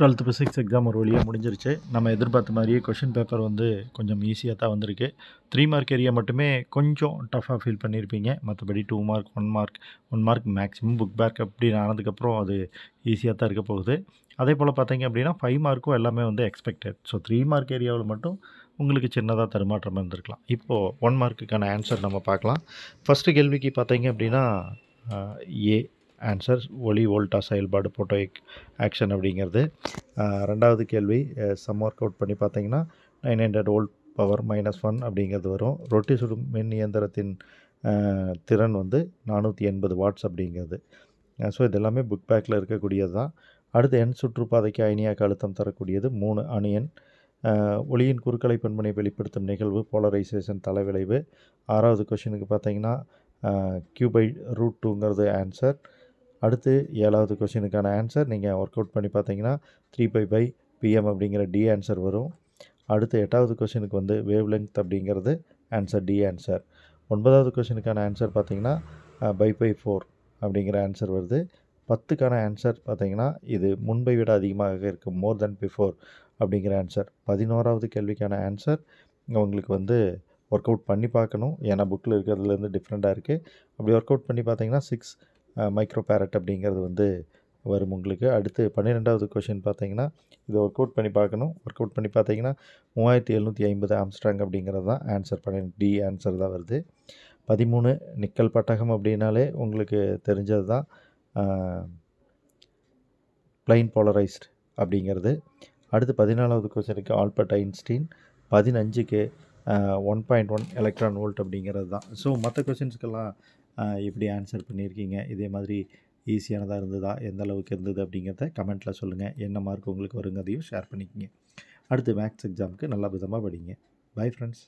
twelfth physics exam ஒரு வழியாக முடிஞ்சிருச்சு நம்ம எதிர்பார்த்த மாதிரியே கொஷின் பேப்பர் வந்து கொஞ்சம் ஈஸியாக தான் வந்திருக்கு த்ரீ மார்க் ஏரியா மட்டுமே கொஞ்சம் டஃப்பாக ஃபீல் பண்ணியிருப்பீங்க மற்றபடி two mark one mark one mark maximum book back அப்படின்னு ஆனதுக்கப்புறம் அது ஈஸியாக தான் இருக்க போகுது அதே போல் பார்த்தீங்க அப்படின்னா ஃபைவ் மார்க்கும் எல்லாமே வந்து எக்ஸ்பெக்டட் ஸோ த்ரீ மார்க் ஏரியாவில் மட்டும் உங்களுக்கு சின்னதாக தருமாற்றம் இருந்திருக்கலாம் இப்போது ஒன் மார்க்குக்கான ஆன்சர் நம்ம பார்க்கலாம் ஃபஸ்ட்டு கேள்விக்கு பார்த்தீங்க அப்படின்னா ஏ ஆன்சர் ஒளி வோல்டா செயல்பாடு எக் ஆக்ஷன் அப்படிங்கிறது ரெண்டாவது கேள்வி சம் ஒர்க் அவுட் பண்ணி பார்த்தீங்கன்னா nine hundred old power minus one அப்படிங்கிறது வரும் ரொட்டி சுடும் மின் இயந்திரத்தின் திறன் வந்து நானூற்றி எண்பது வாட்ஸ் அப்படிங்கிறது ஸோ இதெல்லாமே புக் பேக்கில் இருக்கக்கூடியது தான் அடுத்து எண் சுற்றுப்பாதைக்கு அயனியாக்க அழுத்தம் தரக்கூடியது மூணு அணியன் ஒளியின் குறுக்கலை பண்பனை வெளிப்படுத்தும் நிகழ்வு போலரைசேஷன் தலைவிளைவு ஆறாவது கொஷினுக்கு பார்த்தீங்கன்னா கியூபை ரூட் டூங்கிறது ஆன்சர் அடுத்து ஏழாவது கொஷினுக்கான ஆன்சர் நீங்கள் ஒர்க் அவுட் பண்ணி பார்த்தீங்கன்னா த்ரீ பை பை பிஎம் அப்படிங்கிற டி ஆன்சர் வரும் அடுத்து எட்டாவது கொஷினுக்கு வந்து வேவ் லென்த் அப்படிங்கிறது ஆன்சர் டி ஆன்சர் ஒன்பதாவது கொஷினுக்கான ஆன்சர் பார்த்தீங்கன்னா பை பை ஃபோர் அப்படிங்கிற ஆன்சர் வருது பத்துக்கான ஆன்சர் பார்த்தீங்கன்னா இது முன்பை விட அதிகமாக இருக்குது மோர் தென் பிஃபோர் அப்படிங்கிற ஆன்சர் பதினோராவது கேள்விக்கான ஆன்சர் உங்களுக்கு வந்து ஒர்க் அவுட் பண்ணி பார்க்கணும் ஏன்னா புக்கில் இருக்கிறதுலேருந்து டிஃப்ரெண்ட்டாக இருக்குது அப்படி ஒர்க் அவுட் பண்ணி பார்த்தீங்கன்னா சிக்ஸ் மைக்ரோ பேரட் அப்படிங்கிறது வந்து வரும் உங்களுக்கு அடுத்து பன்னிரெண்டாவது கொஷின் பார்த்தீங்கன்னா இதை ஒர்க் அவுட் பண்ணி பார்க்கணும் ஒர்க் அவுட் பண்ணி பார்த்தீங்கன்னா மூவாயிரத்தி எழுநூற்றி ஐம்பது ஆம்ஸ்ட்ராங் அப்படிங்கிறது தான் ஆன்சர் பன்னெண்டு டி ஆன்சர் தான் வருது பதிமூணு நிக்கல் பட்டகம் அப்படின்னாலே உங்களுக்கு தெரிஞ்சது தான் பிளைன் போலரைஸ்டு அப்படிங்கிறது அடுத்து பதினாலாவது கொஸ்டினுக்கு ஆல்பர்ட் ஐன்ஸ்டீன் பதினஞ்சுக்கு one point one electron volt அப்படிங்கிறது தான் ஸோ மற்ற கொஸ்டின்ஸ்க்கெல்லாம் இப்படி ஆன்சர் பண்ணியிருக்கீங்க இதே மாதிரி ஈஸியானதாக இருந்ததா எந்த அளவுக்கு இருந்தது அப்படிங்கிறத கமெண்ட்டில் சொல்லுங்கள் என்ன மார்க் உங்களுக்கு வருங்கிறதையும் ஷேர் பண்ணிக்கிங்க அடுத்து மேக்ஸ் எக்ஸாமுக்கு நல்ல விதமாக படிங்க பை ஃப்ரெண்ட்ஸ்